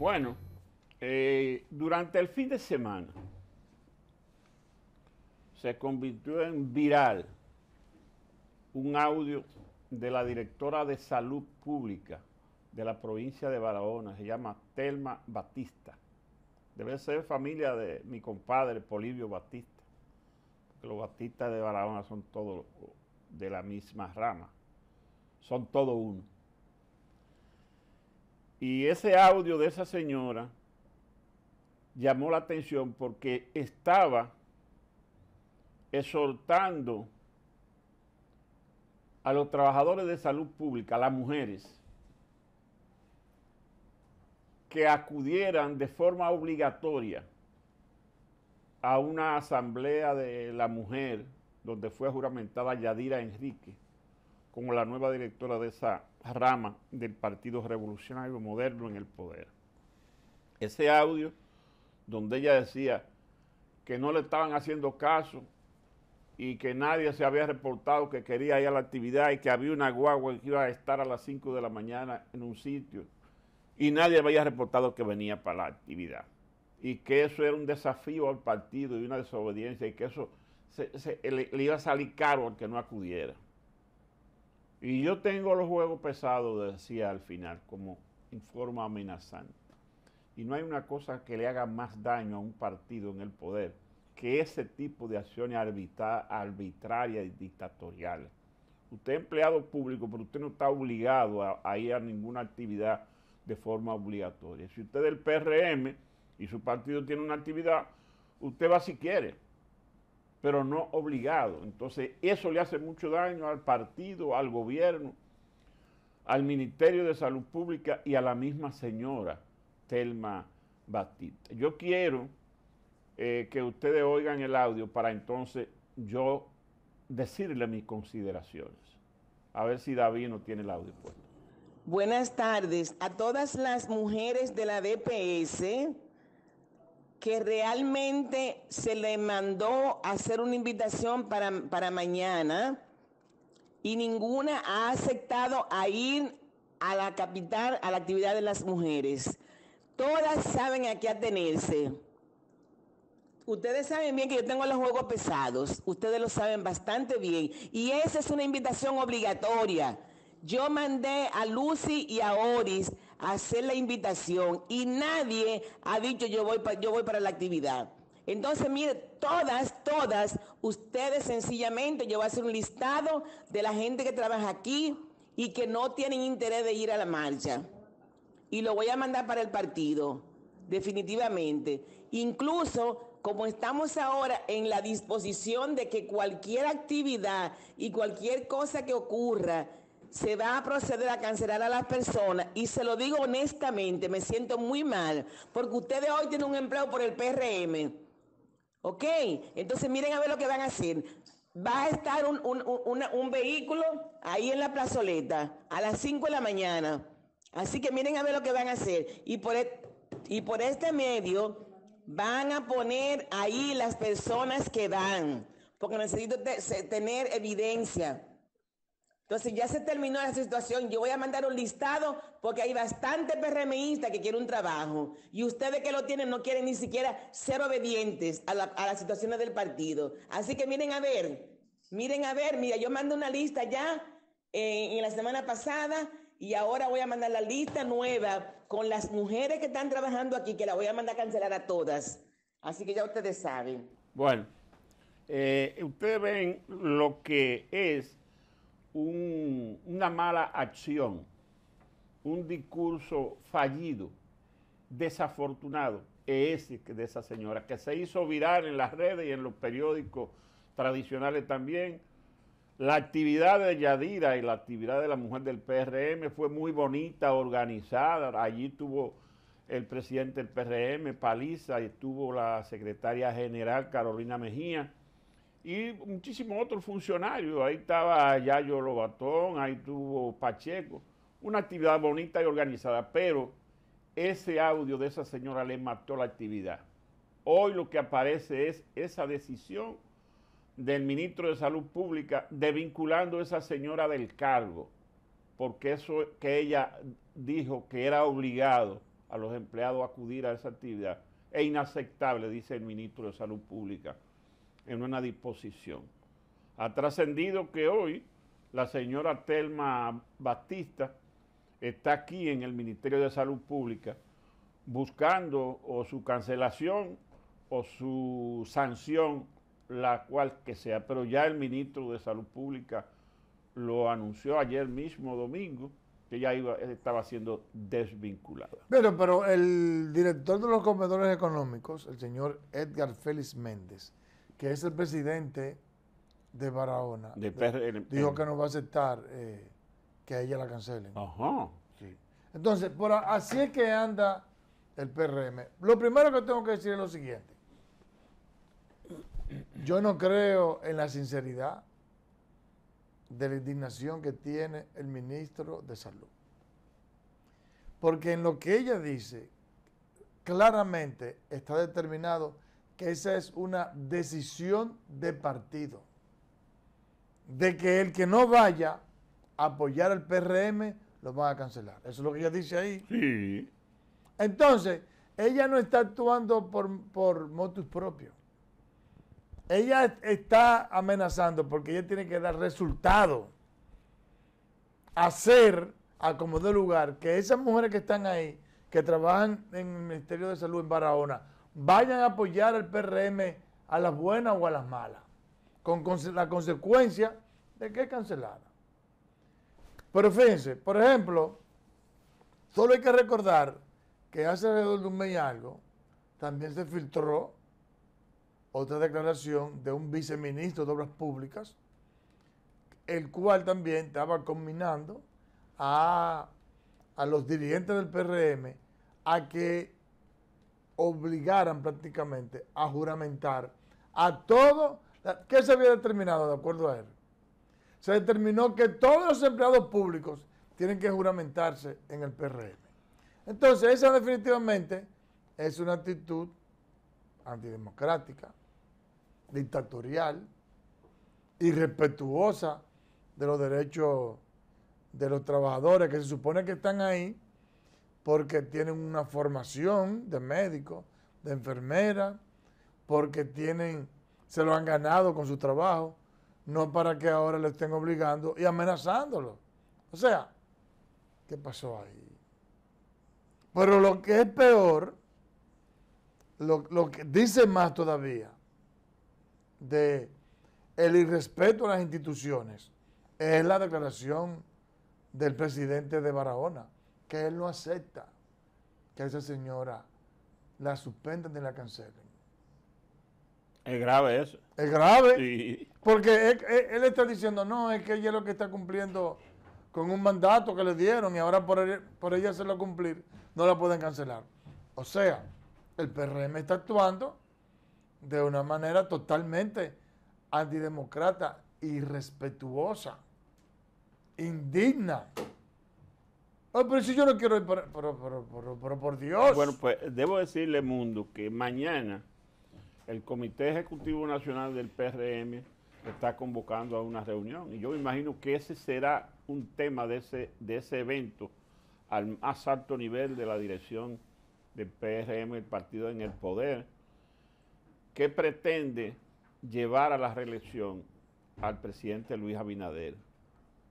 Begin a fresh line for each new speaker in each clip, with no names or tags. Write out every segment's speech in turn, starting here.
Bueno, eh, durante el fin de semana se convirtió en viral un audio de la directora de salud pública de la provincia de Barahona, se llama Telma Batista. Debe ser familia de mi compadre Polivio Batista, los Batistas de Barahona son todos de la misma rama, son todos uno. Y ese audio de esa señora llamó la atención porque estaba exhortando a los trabajadores de salud pública, a las mujeres, que acudieran de forma obligatoria a una asamblea de la mujer donde fue juramentada Yadira Enrique como la nueva directora de esa rama del Partido Revolucionario Moderno en el poder. Ese audio donde ella decía que no le estaban haciendo caso y que nadie se había reportado que quería ir a la actividad y que había una guagua que iba a estar a las 5 de la mañana en un sitio y nadie había reportado que venía para la actividad y que eso era un desafío al partido y una desobediencia y que eso le, le iba a salir caro al que no acudiera. Y yo tengo los juegos pesados, decía al final, como en forma amenazante. Y no hay una cosa que le haga más daño a un partido en el poder que ese tipo de acciones arbitrarias y dictatoriales. Usted es empleado público, pero usted no está obligado a, a ir a ninguna actividad de forma obligatoria. Si usted es del PRM y su partido tiene una actividad, usted va si quiere pero no obligado. Entonces, eso le hace mucho daño al partido, al gobierno, al Ministerio de Salud Pública y a la misma señora Telma Batista. Yo quiero eh, que ustedes oigan el audio para entonces yo decirle mis consideraciones. A ver si David no tiene el audio
puesto. Buenas tardes a todas las mujeres de la DPS que realmente se le mandó hacer una invitación para, mañana y ninguna ha aceptado a ir a la capital, a la actividad de las mujeres. Todas saben a qué atenerse. Ustedes saben bien que yo tengo los juegos pesados, ustedes lo saben bastante bien. Y esa es una invitación obligatoria. Yo mandé a Lucy y a Oris hacer la invitación y nadie ha dicho yo voy, yo voy para la actividad. Entonces, mire, todas, todas, ustedes sencillamente, yo voy a hacer un listado de la gente que trabaja aquí y que no tienen interés de ir a la marcha. Y lo voy a mandar para el partido, definitivamente. Incluso como estamos ahora en la disposición de que cualquier actividad y cualquier cosa que ocurra se va a proceder a cancelar a las personas y se lo digo honestamente, me siento muy mal, porque ustedes hoy tienen un empleo por el PRM. ¿Ok? Entonces miren a ver lo que van a hacer. Va a estar un, vehículo ahí en la plazoleta a las 5 de la mañana. Así que miren a ver lo que van a hacer. Y por, e, y por este medio van a poner ahí las personas que van, porque necesito tener evidencia. Entonces ya se terminó la situación. Yo voy a mandar un listado porque hay bastante PRMistas que quieren un trabajo. Y ustedes que lo tienen no quieren ni siquiera ser obedientes a, las situaciones del partido. Así que miren a ver, miren a ver, mira, yo mando una lista ya eh, en la semana pasada y ahora voy a mandar la lista nueva con las mujeres que están trabajando aquí, que la voy a mandar a cancelar a todas. Así que ya ustedes saben.
Bueno, eh, ustedes ven lo que es una mala acción, un discurso fallido, desafortunado, e ese de esa señora, que se hizo viral en las redes y en los periódicos tradicionales también. La actividad de Yadira y la actividad de la mujer del PRM fue muy bonita, organizada. Allí tuvo el presidente del PRM, Paliza, y estuvo la secretaria general Carolina Mejía y muchísimos otros funcionarios. Ahí estaba Yayo Lobatón, ahí tuvo Pacheco. Una actividad bonita y organizada, pero ese audio de esa señora le mató la actividad. Hoy lo que aparece es esa decisión del ministro de Salud Pública de vinculando a esa señora del cargo, porque eso que ella dijo que era obligado a los empleados a acudir a esa actividad es inaceptable, dice el ministro de Salud Pública en una disposición. Ha trascendido que hoy la señora Telma Batista está aquí en el Ministerio de Salud Pública buscando o su cancelación o su sanción, la cual que sea. Pero ya el ministro de Salud Pública lo anunció ayer mismo, domingo, que ya estaba siendo desvinculada.
Pero, pero el director de los comedores económicos, el señor Edgar Félix Méndez, que es el presidente de Barahona, dijo que no va a aceptar eh, que ella la cancele Ajá. Entonces, por así es que anda el PRM. Lo primero que tengo que decir es lo siguiente. Yo no creo en la sinceridad de la indignación que tiene el ministro de Salud. Porque en lo que ella dice, claramente está determinado que esa es una decisión de partido. De que el que no vaya a apoyar al PRM lo van a cancelar. Eso es lo que ella dice ahí. Sí. Entonces, ella no está actuando por, por motus propio. Ella está amenazando porque ella tiene que dar resultado. Hacer, de lugar, que esas mujeres que están ahí, que trabajan en el Ministerio de Salud en Barahona, vayan a apoyar al PRM a las buenas o a las malas, con la consecuencia de que es cancelada. Pero fíjense, por ejemplo, solo hay que recordar que hace alrededor de un mes y algo también se filtró otra declaración de un viceministro de Obras Públicas, el cual también estaba combinando a, a los dirigentes del PRM a que obligaran prácticamente a juramentar a todo ¿Qué se había determinado de acuerdo a él? Se determinó que todos los empleados públicos tienen que juramentarse en el PRM. Entonces, esa definitivamente es una actitud antidemocrática, dictatorial, irrespetuosa de los derechos de los trabajadores que se supone que están ahí porque tienen una formación de médico, de enfermera, porque tienen, se lo han ganado con su trabajo, no para que ahora le estén obligando y amenazándolo. O sea, ¿qué pasó ahí? Pero lo que es peor, lo, lo que dice más todavía de el irrespeto a las instituciones es la declaración del presidente de Barahona, que él no acepta que a esa señora la suspendan ni la cancelen.
Es grave eso. Es grave.
Porque eh, él, está diciendo, no, es que ella es lo que está cumpliendo con un mandato que le dieron y ahora por, por ella hacerlo cumplir, no la pueden cancelar. O sea, el PRM está actuando de una manera totalmente antidemocrata, irrespetuosa, indigna. Ah, pero si yo no quiero ir, pero, por Dios. Bueno,
pues debo decirle, Mundo, que mañana el Comité Ejecutivo Nacional del PRM está convocando a una reunión. Y yo me imagino que ese será un tema de ese, de ese evento al más alto nivel de la dirección del PRM, el partido en el poder, que pretende llevar a la reelección al presidente Luis Abinader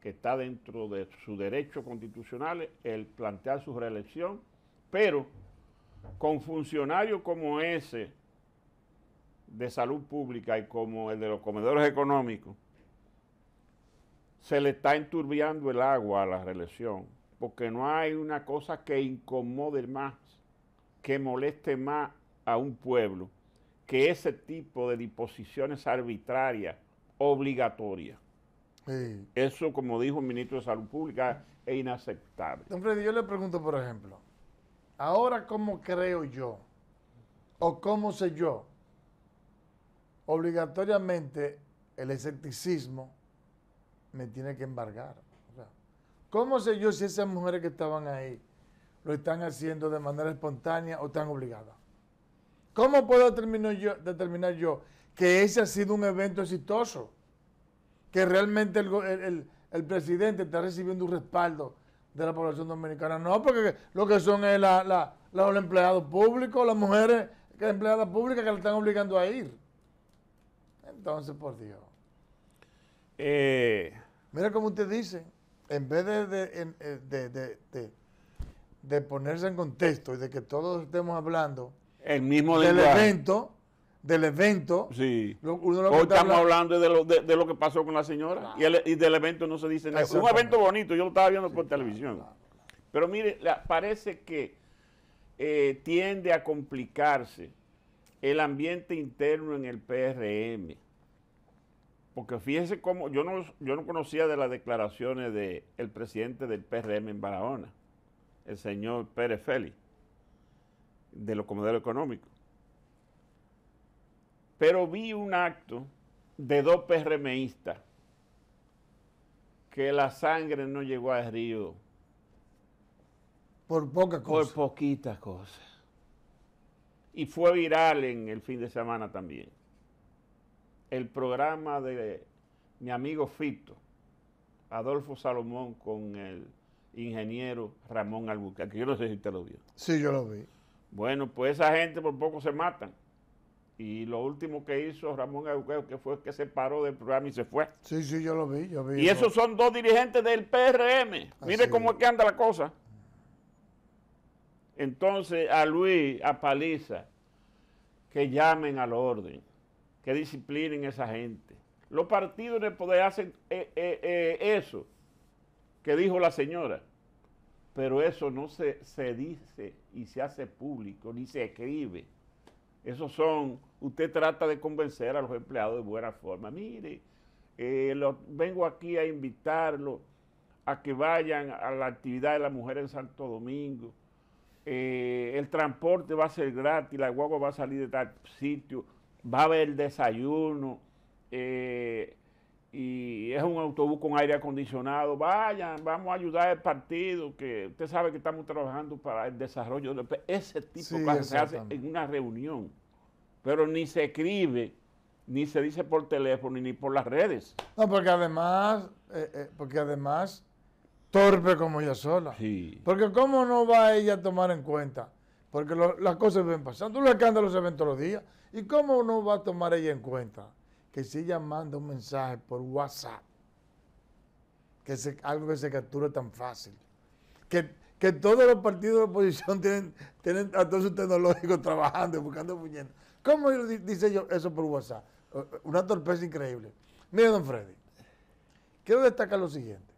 que está dentro de sus derechos constitucionales el plantear su reelección, pero con funcionarios como ese de salud pública y como el de los comedores económicos, se le está enturbiando el agua a la reelección, porque no hay una cosa que incomode más, que moleste más a un pueblo, que ese tipo de disposiciones arbitrarias, obligatorias. Eso, como dijo el ministro de Salud Pública, es
inaceptable. Don Freddy, yo le pregunto, por ejemplo, ahora cómo creo yo, o cómo sé yo, obligatoriamente el escepticismo me tiene que embargar. ¿Cómo sé yo si esas mujeres que estaban ahí lo están haciendo de manera espontánea o tan obligada? ¿Cómo puedo yo, determinar yo que ese ha sido un evento exitoso? que realmente el, el, el presidente está recibiendo un respaldo de la población dominicana. No, porque lo que son es la, la, los empleados públicos, las mujeres que empleadas públicas que le están obligando a ir. Entonces, por Dios. Eh. Mira cómo usted dice, en vez eh, de de, de, ponerse en contexto y de que todos estemos hablando el mismo del evento, del evento. Sí. Hoy estamos hablando
de lo, que pasó con la señora y, del evento no se dice nada. Un evento bonito, yo lo estaba viendo por televisión. Pero mire, parece que eh, tiende a complicarse el ambiente interno en el PRM. Porque fíjese cómo, yo no, yo no conocía de las declaraciones del presidente del PRM en Barahona, el señor Pérez Félix, de los comoderos económicos pero vi un acto de dos PRMistas que la sangre no llegó al río. Por pocas cosas. Por poquitas cosas. Y fue viral en el fin de semana también. El programa de mi amigo Fito, Adolfo Salomón, con el ingeniero Ramón Albuquerque. Yo no sé si usted lo vio.
Sí, yo lo vi.
Bueno, pues esa gente por poco se matan. Y lo último que hizo Ramón Auqueo, que fue que se paró del programa y se fue.
Sí, sí, yo lo vi, yo vi. Y esos
son dos dirigentes del PRM. Ah, Mire cómo es que anda la cosa. Entonces, a Luis, a Paliza, que llamen al orden, que disciplinen a esa gente. Los partidos de poder hacen eh, eh, eh, eso que dijo la señora, pero eso no se, se dice y se hace público, ni se escribe. Esos son usted trata de convencer a los empleados de buena forma. Mire, eh, vengo aquí a invitarlos a que vayan a la actividad de la mujer en Santo Domingo. Eh, el transporte va a ser gratis, la guagua va a salir de tal sitio, va a haber desayuno, eh, y es un autobús con aire acondicionado. Vayan, vamos a ayudar al partido, que usted sabe que estamos trabajando para el desarrollo. De, ese tipo de cosas se hace en una reunión pero ni se escribe, ni se dice por teléfono, ni por las redes.
No, porque además, eh, eh, porque además, torpe como ella sola. Sí. Porque cómo no va ella a tomar en cuenta, porque las cosas ven pasando, los escándalos se ven todos los días, y cómo no va a tomar ella en cuenta que si ella manda un mensaje por WhatsApp, que es algo que se captura tan fácil, que, todos los partidos de oposición tienen, tienen a todos sus tecnológicos trabajando, buscando puñetas ¿Cómo dice yo eso por WhatsApp? Eh, eh, una torpeza increíble. Mire, don Freddy, quiero destacar lo siguiente.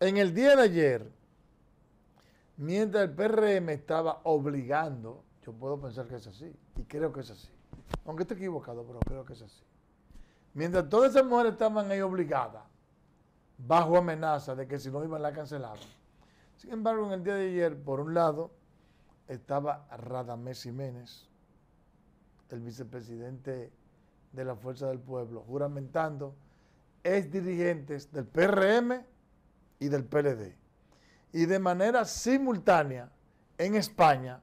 En el día de ayer, mientras el PRM estaba obligando, yo puedo pensar que es así, y creo que es así. Aunque esté equivocado, pero creo que es así. Mientras todas esas mujeres estaban ahí obligadas, bajo amenaza de que si no iban la cancelaban. Sin embargo, en el día de ayer, por un lado, estaba Radamés Jiménez, el vicepresidente de la Fuerza del Pueblo, juramentando ex dirigentes del PRM y del PLD. Y de manera simultánea, en España,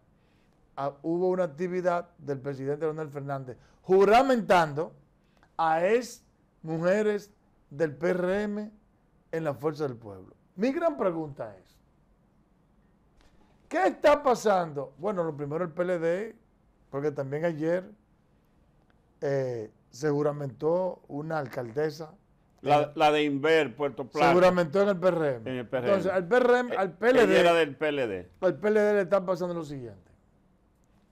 ah, hubo una actividad del presidente Leonel Fernández juramentando a ex mujeres del PRM en la Fuerza del Pueblo. Mi gran pregunta es, ¿qué está pasando? Bueno, lo primero el PLD porque también ayer eh, se juramentó una alcaldesa.
La, la, de Inver, Puerto Plata. Se en el PRM. En el PRM. Entonces, al PRM, eh,
al PLD. del PLD. Al PLD le están pasando lo siguiente.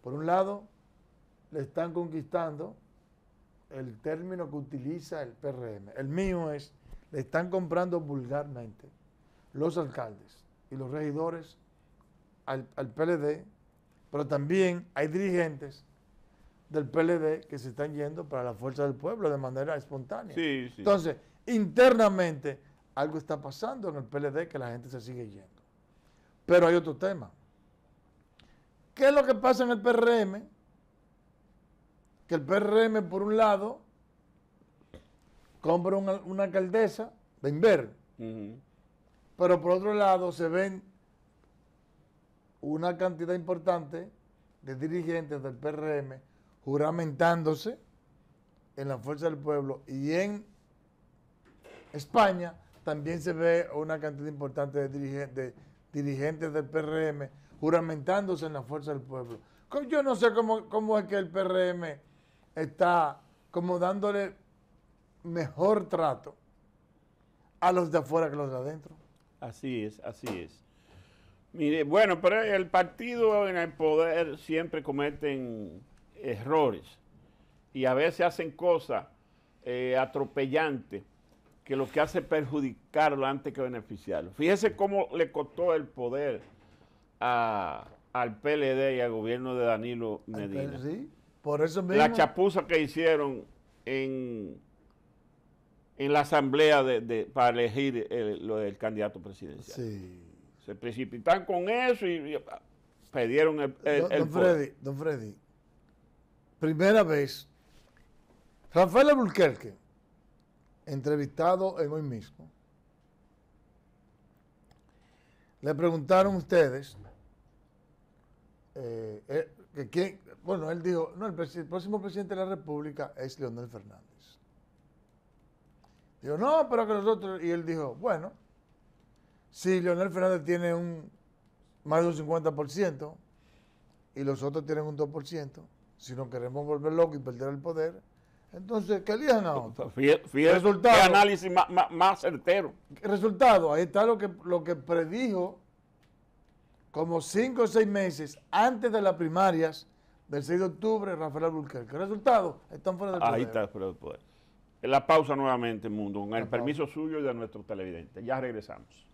Por un lado, le están conquistando el término que utiliza el PRM. El mío es, le están comprando vulgarmente los alcaldes y los regidores al, al PLD pero también hay dirigentes del PLD que se están yendo para la fuerza del pueblo de manera espontánea. Sí, Entonces, internamente algo está pasando en el PLD que la gente se sigue yendo. Pero hay otro tema. ¿Qué es lo que pasa en el PRM? Que el PRM, por un lado, compra una, alcaldesa de Inver, pero por otro lado se ven una cantidad importante de dirigentes del PRM juramentándose en la Fuerza del Pueblo y en España también se ve una cantidad importante de, dirigentes, dirigentes del PRM juramentándose en la Fuerza del Pueblo. Yo no sé cómo, cómo es que el PRM está como dándole mejor trato a los de afuera que los de adentro. Así es,
así es. Mire, bueno, pero el partido en el poder siempre cometen errores y a veces hacen cosas eh, atropellantes que lo que hace es perjudicarlo antes que beneficiarlo. Fíjese cómo le costó el poder al PLD y al gobierno de Danilo Medina.
por eso La
chapuza que hicieron en, en la asamblea para elegir el, candidato presidencial. Sí se precipitan con eso y, ah, pidieron el, don, Freddy,
don Freddy, primera vez, Rafael Abulquerque... entrevistado en hoy mismo, le preguntaron ustedes, eh, eh, que, bueno, él dijo, no, el, el, próximo presidente de la República es Leonel Fernández. Dijo, no, pero que nosotros, y él dijo, bueno, si Leonel Fernández tiene un más de un 50% y los otros tienen un 2%, si no queremos volver locos y perder el poder, entonces que elijan a otro.
Fiel, resultado, análisis
más, más, certero. Resultado, ahí está lo que, lo que predijo como cinco o seis meses antes de las primarias del 6 de octubre, Rafael ¿Qué Resultado, están fuera del poder. Ahí está fuera del poder. La
pausa nuevamente, Mundo, con el permiso suyo y de nuestros televidentes. Ya regresamos.